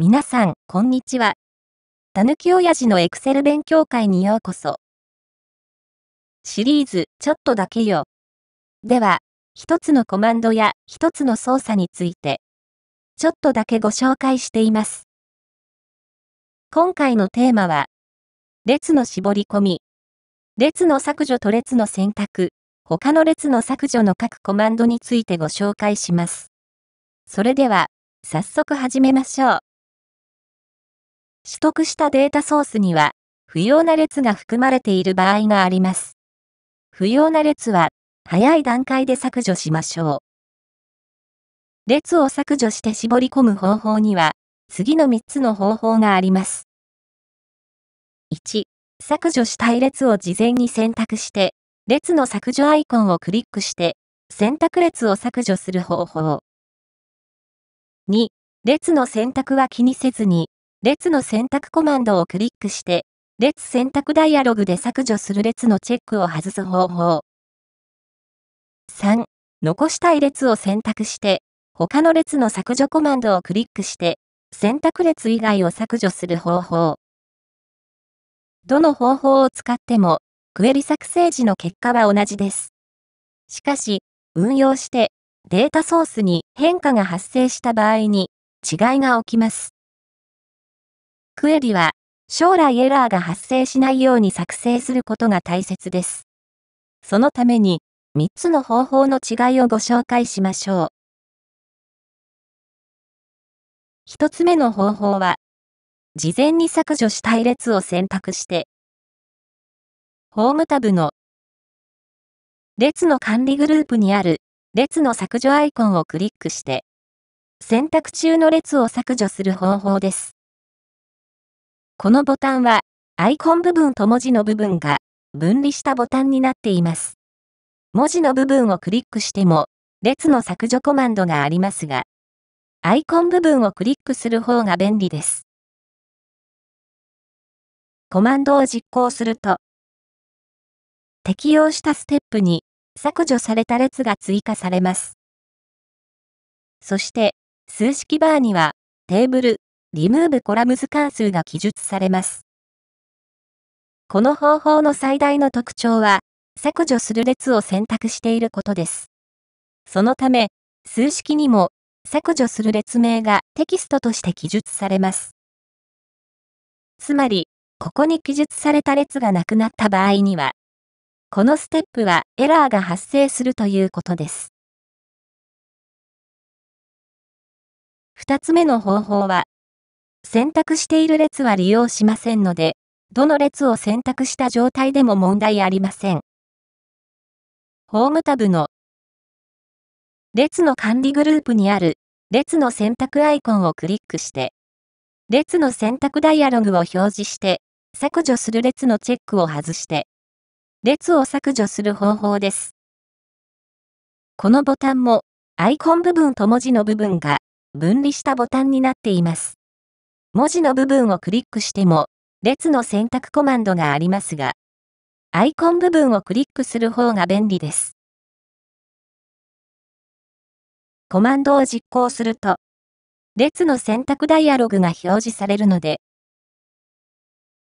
皆さん、こんにちは。たぬきおやじのエクセル勉強会にようこそ。シリーズ、ちょっとだけよ。では、一つのコマンドや一つの操作について、ちょっとだけご紹介しています。今回のテーマは、列の絞り込み、列の削除と列の選択、他の列の削除の各コマンドについてご紹介します。それでは、早速始めましょう。取得したデータソースには、不要な列が含まれている場合があります。不要な列は、早い段階で削除しましょう。列を削除して絞り込む方法には、次の3つの方法があります。1、削除したい列を事前に選択して、列の削除アイコンをクリックして、選択列を削除する方法。2、列の選択は気にせずに、列の選択コマンドをクリックして、列選択ダイアログで削除する列のチェックを外す方法。3. 残したい列を選択して、他の列の削除コマンドをクリックして、選択列以外を削除する方法。どの方法を使っても、クエリ作成時の結果は同じです。しかし、運用してデータソースに変化が発生した場合に違いが起きます。クエリは、将来エラーが発生しないように作成することが大切です。そのために、3つの方法の違いをご紹介しましょう。1つ目の方法は、事前に削除したい列を選択して、ホームタブの列の管理グループにある列の削除アイコンをクリックして、選択中の列を削除する方法です。このボタンは、アイコン部分と文字の部分が分離したボタンになっています。文字の部分をクリックしても、列の削除コマンドがありますが、アイコン部分をクリックする方が便利です。コマンドを実行すると、適用したステップに削除された列が追加されます。そして、数式バーには、テーブル、リムーブコラムズ関数が記述されます。この方法の最大の特徴は、削除する列を選択していることです。そのため、数式にも削除する列名がテキストとして記述されます。つまり、ここに記述された列がなくなった場合には、このステップはエラーが発生するということです。二つ目の方法は、選択している列は利用しませんので、どの列を選択した状態でも問題ありません。ホームタブの列の管理グループにある列の選択アイコンをクリックして、列の選択ダイアログを表示して、削除する列のチェックを外して、列を削除する方法です。このボタンも、アイコン部分と文字の部分が分離したボタンになっています。文字の部分をクリックしても、列の選択コマンドがありますが、アイコン部分をクリックする方が便利です。コマンドを実行すると、列の選択ダイアログが表示されるので、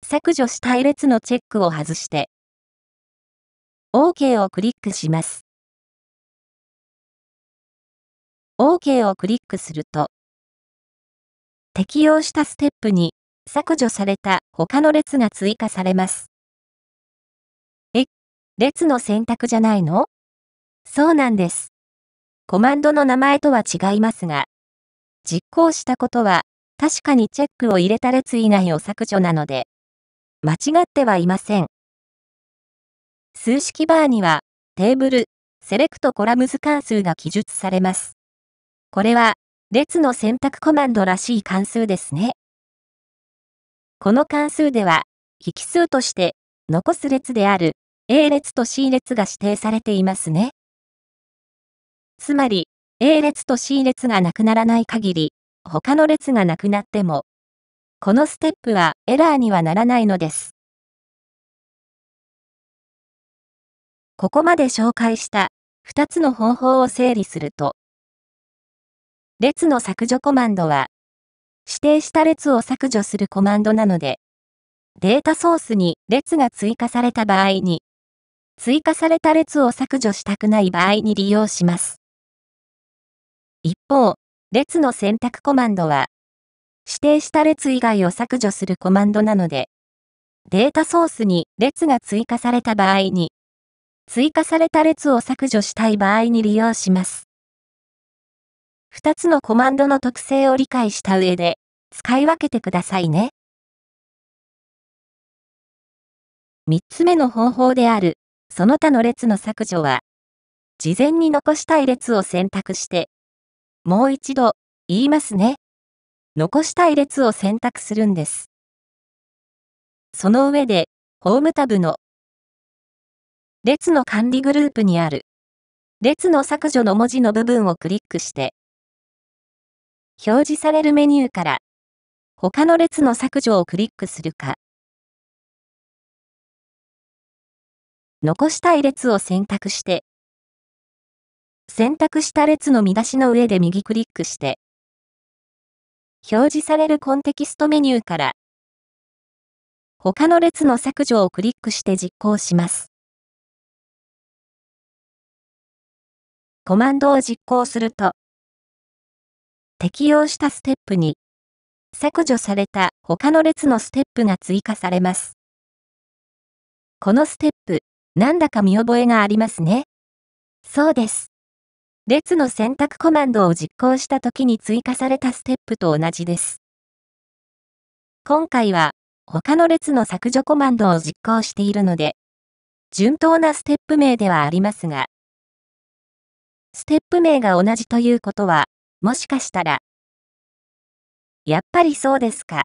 削除したい列のチェックを外して、OK をクリックします。OK をクリックすると、適用したステップに削除された他の列が追加されます。え、列の選択じゃないのそうなんです。コマンドの名前とは違いますが、実行したことは確かにチェックを入れた列以外を削除なので、間違ってはいません。数式バーにはテーブル、セレクトコラムズ関数が記述されます。これは列の選択コマンドらしい関数ですね。この関数では、引数として、残す列である A 列と C 列が指定されていますね。つまり、A 列と C 列がなくならない限り、他の列がなくなっても、このステップはエラーにはならないのです。ここまで紹介した2つの方法を整理すると、列の削除コマンドは、指定した列を削除するコマンドなので、データソースに列が追加された場合に、追加された列を削除したくない場合に利用します。一方、列の選択コマンドは、指定した列以外を削除するコマンドなので、データソースに列が追加された場合に、追加された列を削除したい場合に利用します。2つのコマンドの特性を理解した上で、使い分けてくださいね。3つ目の方法である、その他の列の削除は、事前に残したい列を選択して、もう一度、言いますね。残したい列を選択するんです。その上で、ホームタブの、列の管理グループにある、列の削除の文字の部分をクリックして、表示されるメニューから、他の列の削除をクリックするか、残したい列を選択して、選択した列の見出しの上で右クリックして、表示されるコンテキストメニューから、他の列の削除をクリックして実行します。コマンドを実行すると、適用したステップに、削除された他の列のステップが追加されます。このステップ、なんだか見覚えがありますね。そうです。列の選択コマンドを実行した時に追加されたステップと同じです。今回は、他の列の削除コマンドを実行しているので、順当なステップ名ではありますが、ステップ名が同じということは、もしかしたら。やっぱりそうですか。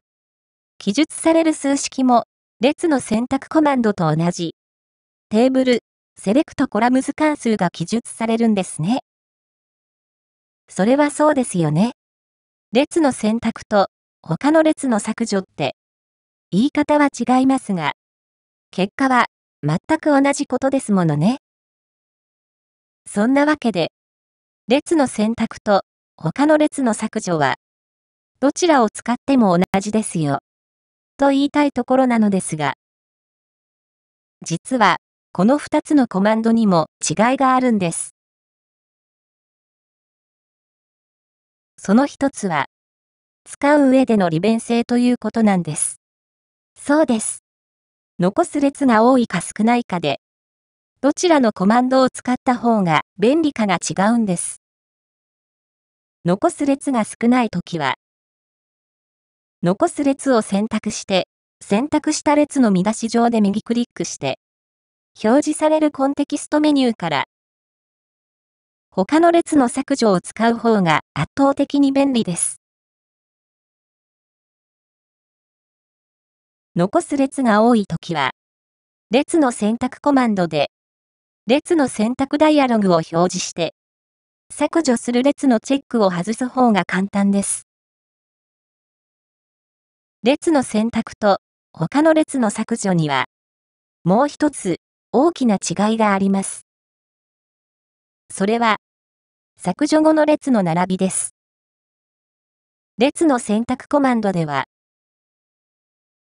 記述される数式も、列の選択コマンドと同じ。テーブル、セレクトコラム図関数が記述されるんですね。それはそうですよね。列の選択と他の列の削除って、言い方は違いますが、結果は全く同じことですものね。そんなわけで、列の選択と他の列の削除は、どちらを使っても同じですよ。と言いたいところなのですが、実は、この2つのコマンドにも違いがあるんです。その一つは、使う上での利便性ということなんです。そうです。残す列が多いか少ないかで、どちらのコマンドを使った方が便利かが違うんです。残す列が少ないときは、残す列を選択して、選択した列の見出し上で右クリックして、表示されるコンテキストメニューから、他の列の削除を使う方が圧倒的に便利です。残す列が多いときは、列の選択コマンドで、列の選択ダイアログを表示して、削除する列のチェックを外す方が簡単です。列の選択と他の列の削除には、もう一つ大きな違いがあります。それは、削除後の列の並びです。列の選択コマンドでは、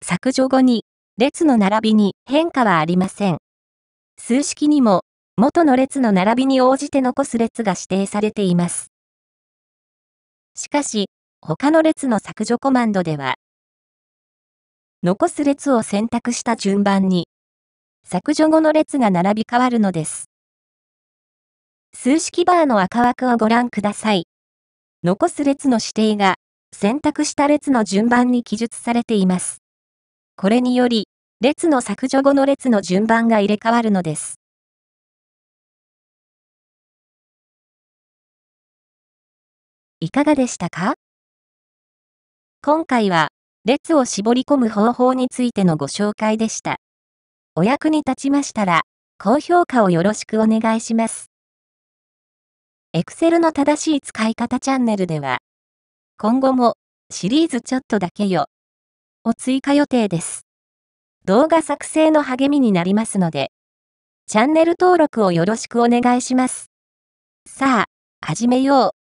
削除後に列の並びに変化はありません。数式にも元の列の並びに応じて残す列が指定されています。しかし、他の列の削除コマンドでは、残す列を選択した順番に、削除後の列が並び替わるのです。数式バーの赤枠をご覧ください。残す列の指定が、選択した列の順番に記述されています。これにより、列の削除後の列の順番が入れ替わるのです。いかがでしたか今回は、列を絞り込む方法についてのご紹介でした。お役に立ちましたら、高評価をよろしくお願いします。Excel の正しい使い方チャンネルでは、今後もシリーズちょっとだけよを追加予定です。動画作成の励みになりますので、チャンネル登録をよろしくお願いします。さあ、始めよう。